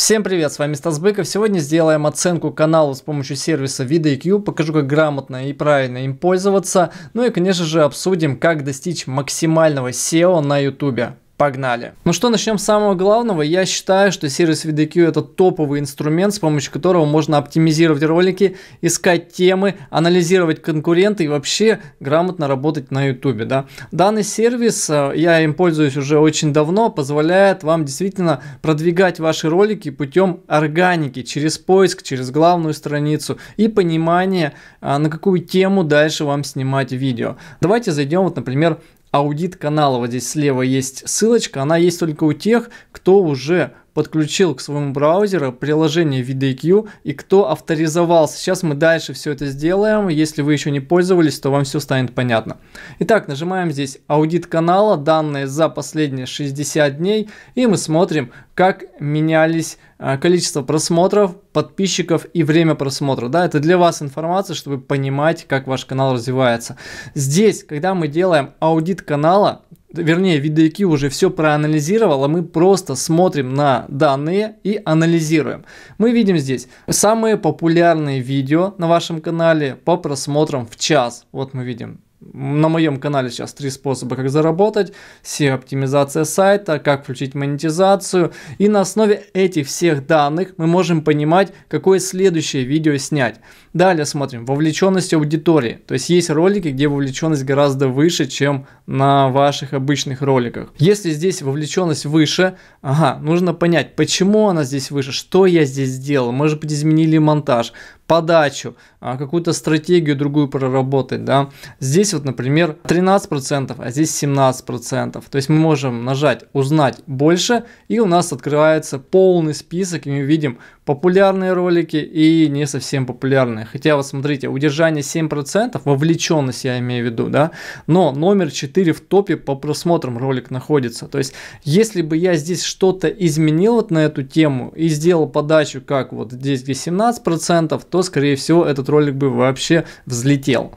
Всем привет, с вами Стас Быков. Сегодня сделаем оценку канала с помощью сервиса VidIQ, покажу как грамотно и правильно им пользоваться, ну и конечно же обсудим, как достичь максимального SEO на YouTube. Погнали. Ну что, начнем с самого главного. Я считаю, что сервис VDQ это топовый инструмент, с помощью которого можно оптимизировать ролики, искать темы, анализировать конкуренты и вообще грамотно работать на YouTube. Да? Данный сервис, э, я им пользуюсь уже очень давно, позволяет вам действительно продвигать ваши ролики путем органики, через поиск, через главную страницу и понимание, а, на какую тему дальше вам снимать видео. Давайте зайдем, вот, например, аудит канала. Вот здесь слева есть ссылочка. Она есть только у тех, кто уже подключил к своему браузеру приложение VDQ и кто авторизовался. Сейчас мы дальше все это сделаем. Если вы еще не пользовались, то вам все станет понятно. Итак, нажимаем здесь аудит канала, данные за последние 60 дней и мы смотрим, как менялись а, количество просмотров, подписчиков и время просмотра. Да, это для вас информация, чтобы понимать, как ваш канал развивается. Здесь, когда мы делаем аудит канала, вернее, VDQ уже все проанализировало, а мы просто смотрим на данные и анализируем. Мы видим здесь самые популярные видео на вашем канале по просмотрам в час. Вот мы видим на моем канале сейчас три способа, как заработать, все оптимизация сайта, как включить монетизацию. И на основе этих всех данных мы можем понимать, какое следующее видео снять. Далее смотрим вовлеченность аудитории. То есть есть ролики, где вовлеченность гораздо выше, чем на ваших обычных роликах. Если здесь вовлеченность выше, ага, нужно понять, почему она здесь выше, что я здесь сделал. Может быть изменили монтаж, подачу, а, какую-то стратегию другую проработать, да. Здесь вот, например, 13%, а здесь 17%. То есть мы можем нажать «Узнать больше» и у нас открывается полный список, и мы видим популярные ролики и не совсем популярные. Хотя вот смотрите, удержание 7%, вовлеченность я имею в виду, да, но номер 4 в топе по просмотрам ролик находится. То есть, если бы я здесь что-то изменил вот на эту тему и сделал подачу как вот здесь где 17%, то скорее всего этот ролик бы вообще взлетел.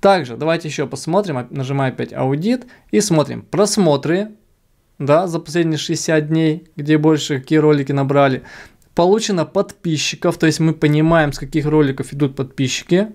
Также давайте еще посмотрим, нажимаю опять аудит и смотрим просмотры да, за последние 60 дней, где больше какие ролики набрали получено подписчиков, то есть мы понимаем, с каких роликов идут подписчики.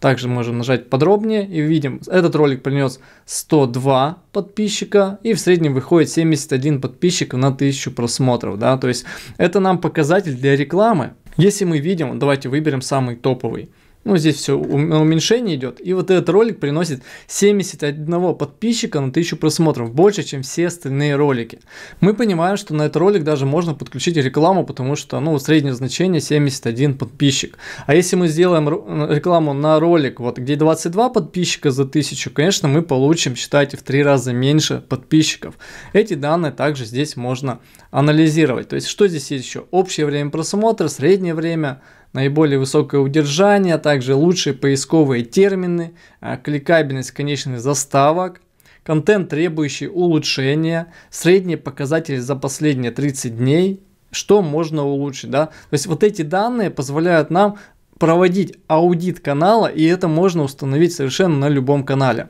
Также можем нажать подробнее и видим, этот ролик принес 102 подписчика и в среднем выходит 71 подписчик на 1000 просмотров. Да? То есть это нам показатель для рекламы. Если мы видим, давайте выберем самый топовый. Ну, здесь все уменьшение идет. И вот этот ролик приносит 71 подписчика на 1000 просмотров, больше, чем все остальные ролики. Мы понимаем, что на этот ролик даже можно подключить рекламу, потому что, ну, среднее значение 71 подписчик. А если мы сделаем рекламу на ролик, вот, где 22 подписчика за 1000, конечно, мы получим, считайте, в три раза меньше подписчиков. Эти данные также здесь можно анализировать. То есть, что здесь есть еще? Общее время просмотра, среднее время, наиболее высокое удержание, а также лучшие поисковые термины, а, кликабельность конечных заставок, контент, требующий улучшения, средние показатели за последние 30 дней, что можно улучшить, да. То есть вот эти данные позволяют нам проводить аудит канала, и это можно установить совершенно на любом канале.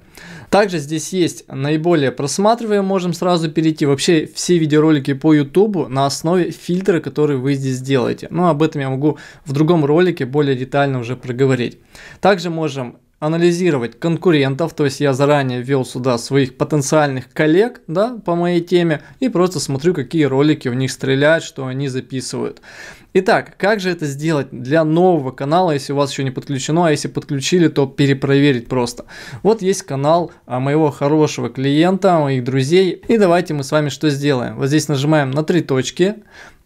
Также здесь есть наиболее просматриваем, можем сразу перейти. Вообще все видеоролики по YouTube на основе фильтра, который вы здесь делаете. Но об этом я могу в другом ролике более детально уже проговорить. Также можем анализировать конкурентов, то есть я заранее ввел сюда своих потенциальных коллег, да, по моей теме, и просто смотрю, какие ролики у них стреляют, что они записывают. Итак, как же это сделать для нового канала, если у вас еще не подключено, а если подключили, то перепроверить просто. Вот есть канал а, моего хорошего клиента, моих друзей, и давайте мы с вами что сделаем. Вот здесь нажимаем на три точки,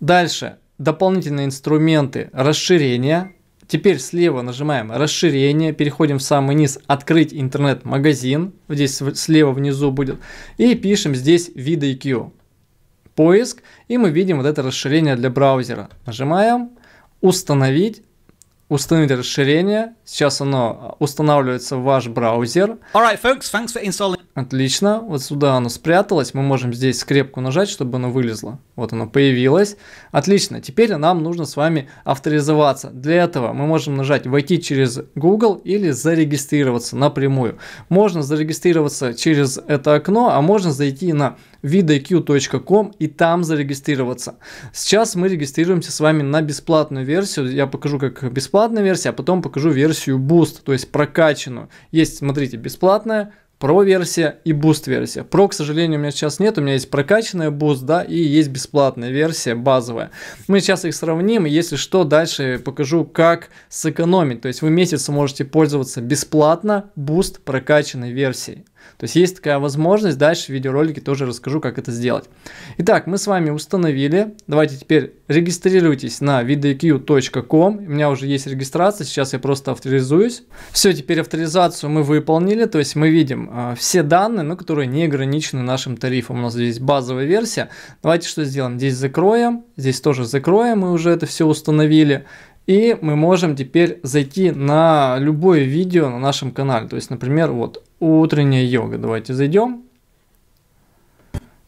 дальше дополнительные инструменты расширения, Теперь слева нажимаем расширение, переходим в самый низ «Открыть интернет-магазин». Здесь слева внизу будет. И пишем здесь виды Поиск. И мы видим вот это расширение для браузера. Нажимаем «Установить». Установить расширение. Сейчас оно а, устанавливается в ваш браузер. Alright, folks, thanks for installing Отлично. Вот сюда оно спряталось. Мы можем здесь скрепку нажать, чтобы оно вылезло. Вот оно появилось. Отлично. Теперь нам нужно с вами авторизоваться. Для этого мы можем нажать «Войти через Google» или «Зарегистрироваться» напрямую. Можно зарегистрироваться через это окно, а можно зайти на vidIQ.com и там зарегистрироваться. Сейчас мы регистрируемся с вами на бесплатную версию. Я покажу, как бесплатная версия, а потом покажу версию Boost, то есть прокачанную. Есть, смотрите, бесплатная, Pro-версия и Boost-версия. Pro, к сожалению, у меня сейчас нет, у меня есть прокачанная Boost, да, и есть бесплатная версия, базовая. Мы сейчас их сравним, и если что, дальше покажу, как сэкономить. То есть вы месяц можете пользоваться бесплатно Boost прокачанной версией. То есть есть такая возможность, дальше в видеоролике тоже расскажу, как это сделать. Итак, мы с вами установили, давайте теперь регистрируйтесь на vidaq.com, у меня уже есть регистрация, сейчас я просто авторизуюсь. Все, теперь авторизацию мы выполнили, то есть мы видим э, все данные, но которые не ограничены нашим тарифом. У нас здесь базовая версия. Давайте что сделаем? Здесь закроем, здесь тоже закроем, мы уже это все установили. И мы можем теперь зайти на любое видео на нашем канале. То есть, например, вот утренняя йога. Давайте зайдем.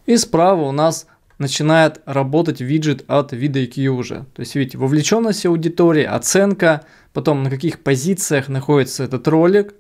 И справа у нас начинает работать виджет от VidIQ уже. То есть, видите, вовлеченность аудитории, оценка, потом на каких позициях находится этот ролик,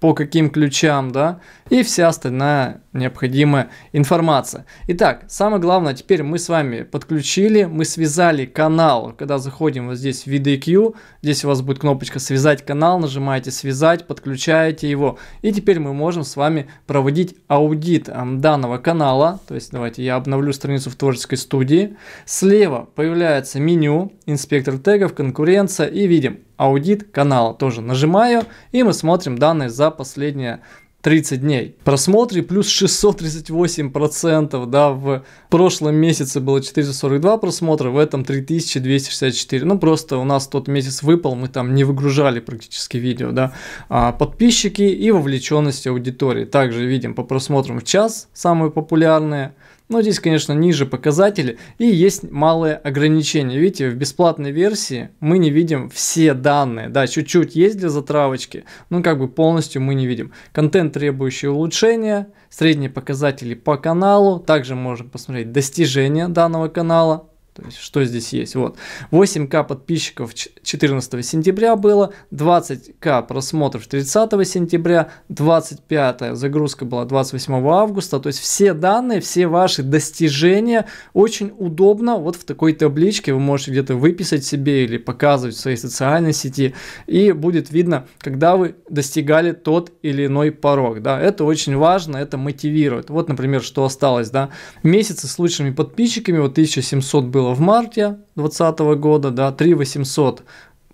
по каким ключам, да, и вся остальная необходимая информация. Итак, самое главное, теперь мы с вами подключили, мы связали канал, когда заходим вот здесь в VDQ, здесь у вас будет кнопочка «Связать канал», нажимаете «Связать», подключаете его, и теперь мы можем с вами проводить аудит эм, данного канала, то есть давайте я обновлю страницу в творческой студии, слева появляется меню, инспектор тегов, конкуренция и видим аудит канала. Тоже нажимаю, и мы смотрим данные за последние 30 дней. Просмотры плюс 638 процентов, да, в прошлом месяце было 442 просмотра, в этом 3264. Ну, просто у нас тот месяц выпал, мы там не выгружали практически видео, да. А, подписчики и вовлеченность аудитории. Также видим по просмотрам в час, самые популярные, но здесь, конечно, ниже показатели и есть малое ограничение. Видите, в бесплатной версии мы не видим все данные. Да, чуть-чуть есть для затравочки, но как бы полностью мы не видим. Контент, требующий улучшения, средние показатели по каналу. Также можем посмотреть достижения данного канала, то есть, что здесь есть? Вот. 8к подписчиков 14 сентября было, 20к просмотров 30 сентября, 25 загрузка была 28 августа. То есть, все данные, все ваши достижения очень удобно вот в такой табличке вы можете где-то выписать себе или показывать в своей социальной сети. И будет видно, когда вы достигали тот или иной порог. Да? Это очень важно, это мотивирует. Вот, например, что осталось. Да? Месяцы с лучшими подписчиками, вот 1700 было было в марте 2020 года, да, 3 800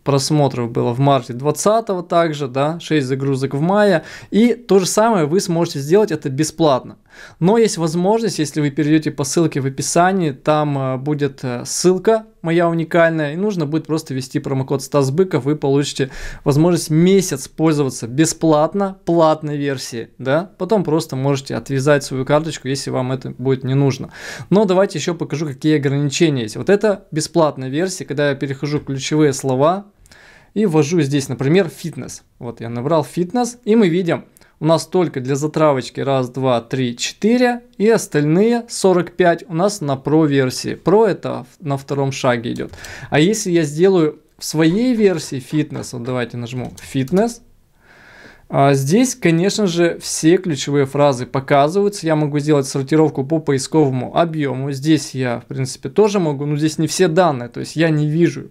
просмотров было в марте 20 также, да, 6 загрузок в мае. И то же самое вы сможете сделать это бесплатно. Но есть возможность, если вы перейдете по ссылке в описании, там э, будет э, ссылка моя уникальная, и нужно будет просто ввести промокод Стасбыков, вы получите возможность месяц пользоваться бесплатно платной версии, да, потом просто можете отвязать свою карточку, если вам это будет не нужно. Но давайте еще покажу, какие ограничения есть. Вот это бесплатная версия, когда я перехожу ключевые слова и ввожу здесь, например, фитнес. Вот я набрал фитнес, и мы видим, у нас только для затравочки 1, 2, 3, 4 и остальные 45 у нас на Pro версии. Pro это на втором шаге идет. А если я сделаю в своей версии фитнес, вот давайте нажму фитнес, а Здесь, конечно же, все ключевые фразы показываются. Я могу сделать сортировку по поисковому объему. Здесь я, в принципе, тоже могу, но здесь не все данные, то есть я не вижу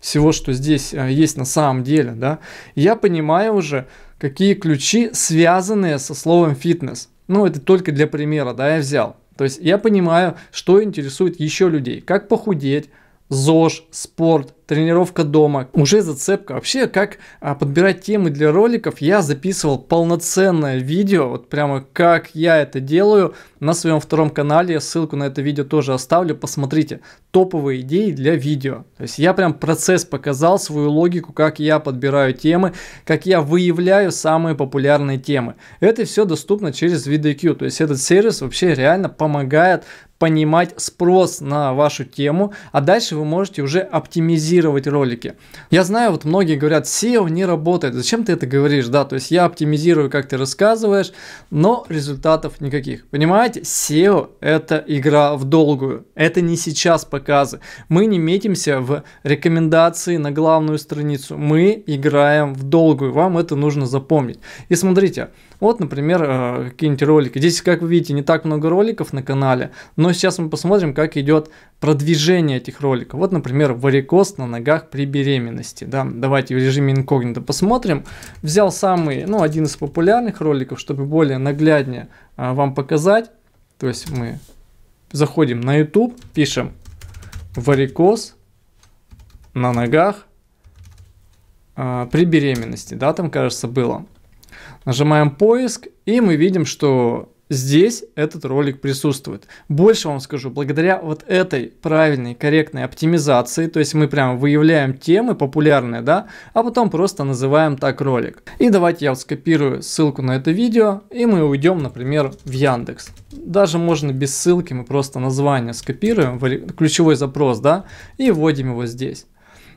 всего, что здесь э, есть на самом деле, да, я понимаю уже, какие ключи связанные со словом фитнес. Ну, это только для примера, да, я взял. То есть я понимаю, что интересует еще людей. Как похудеть, ЗОЖ, спорт, тренировка дома, уже зацепка. Вообще, как а, подбирать темы для роликов, я записывал полноценное видео, вот прямо как я это делаю на своем втором канале, ссылку на это видео тоже оставлю, посмотрите, топовые идеи для видео. То есть я прям процесс показал, свою логику, как я подбираю темы, как я выявляю самые популярные темы. Это все доступно через VDQ, то есть этот сервис вообще реально помогает понимать спрос на вашу тему, а дальше вы можете уже оптимизировать оптимизировать ролики. Я знаю, вот многие говорят, SEO не работает. Зачем ты это говоришь? Да, то есть я оптимизирую, как ты рассказываешь, но результатов никаких. Понимаете, SEO это игра в долгую. Это не сейчас показы. Мы не метимся в рекомендации на главную страницу. Мы играем в долгую. Вам это нужно запомнить. И смотрите, вот, например, э, какие-нибудь ролики. Здесь, как вы видите, не так много роликов на канале, но сейчас мы посмотрим, как идет продвижение этих роликов. Вот, например, варикоз на ногах при беременности. Да? Давайте в режиме инкогнито посмотрим. Взял самый, ну, один из популярных роликов, чтобы более нагляднее э, вам показать. То есть мы заходим на YouTube, пишем варикоз на ногах э, при беременности, да, там, кажется, было. Нажимаем поиск, и мы видим, что здесь этот ролик присутствует. Больше вам скажу, благодаря вот этой правильной, корректной оптимизации, то есть мы прямо выявляем темы популярные, да, а потом просто называем так ролик. И давайте я вот скопирую ссылку на это видео, и мы уйдем, например, в Яндекс. Даже можно без ссылки, мы просто название скопируем, ключевой запрос, да, и вводим его здесь.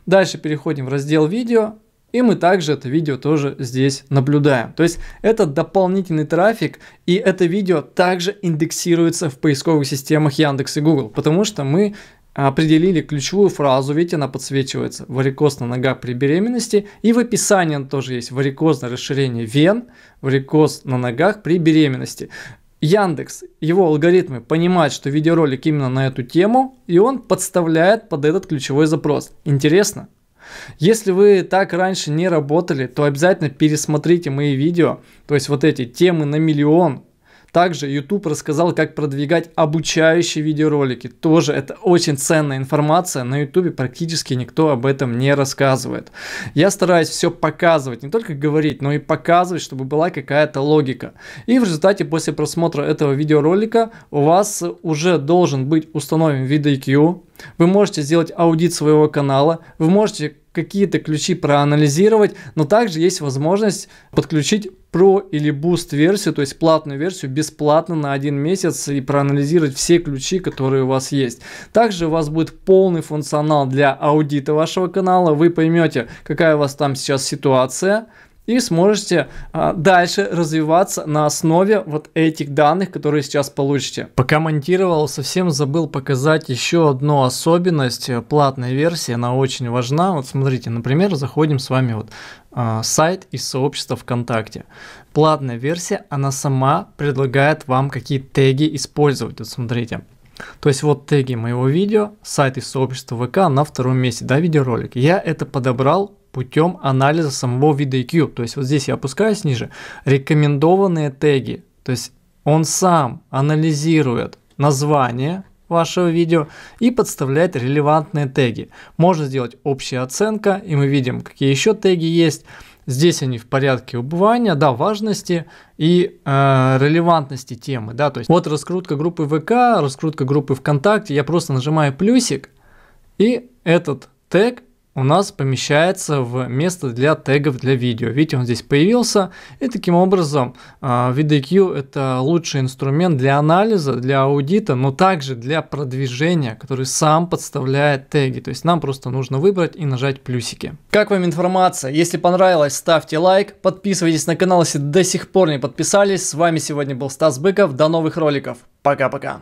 Дальше переходим в раздел видео и мы также это видео тоже здесь наблюдаем. То есть это дополнительный трафик, и это видео также индексируется в поисковых системах Яндекс и Google, потому что мы определили ключевую фразу, видите, она подсвечивается, варикоз на ногах при беременности, и в описании тоже есть варикозное расширение вен, варикоз на ногах при беременности. Яндекс, его алгоритмы понимают, что видеоролик именно на эту тему, и он подставляет под этот ключевой запрос. Интересно? Если вы так раньше не работали, то обязательно пересмотрите мои видео, то есть вот эти темы на миллион, также YouTube рассказал, как продвигать обучающие видеоролики. Тоже это очень ценная информация. На YouTube практически никто об этом не рассказывает. Я стараюсь все показывать, не только говорить, но и показывать, чтобы была какая-то логика. И в результате после просмотра этого видеоролика у вас уже должен быть установлен VidIQ. Вы можете сделать аудит своего канала, вы можете какие-то ключи проанализировать, но также есть возможность подключить Pro или Boost версию, то есть платную версию, бесплатно на один месяц и проанализировать все ключи, которые у вас есть. Также у вас будет полный функционал для аудита вашего канала, вы поймете, какая у вас там сейчас ситуация, и сможете а, дальше развиваться на основе вот этих данных, которые сейчас получите. Пока монтировал, совсем забыл показать еще одну особенность э, платной версии, она очень важна. Вот смотрите, например, заходим с вами вот а, сайт и сообщество ВКонтакте. Платная версия, она сама предлагает вам какие теги использовать. Вот смотрите. То есть вот теги моего видео, сайт и сообщество ВК на втором месте, да, видеоролик. Я это подобрал путем анализа самого вида IQ. То есть вот здесь я опускаюсь ниже. Рекомендованные теги. То есть он сам анализирует название, вашего видео и подставлять релевантные теги. Можно сделать общая оценка, и мы видим, какие еще теги есть. Здесь они в порядке убывания, да, важности и э, релевантности темы, да, то есть вот раскрутка группы ВК, раскрутка группы ВКонтакте, я просто нажимаю плюсик, и этот тег у нас помещается в место для тегов для видео. Видите, он здесь появился. И таким образом VDQ а, это лучший инструмент для анализа, для аудита, но также для продвижения, который сам подставляет теги. То есть нам просто нужно выбрать и нажать плюсики. Как вам информация? Если понравилось, ставьте лайк, подписывайтесь на канал, если до сих пор не подписались. С вами сегодня был Стас Быков. До новых роликов. Пока-пока.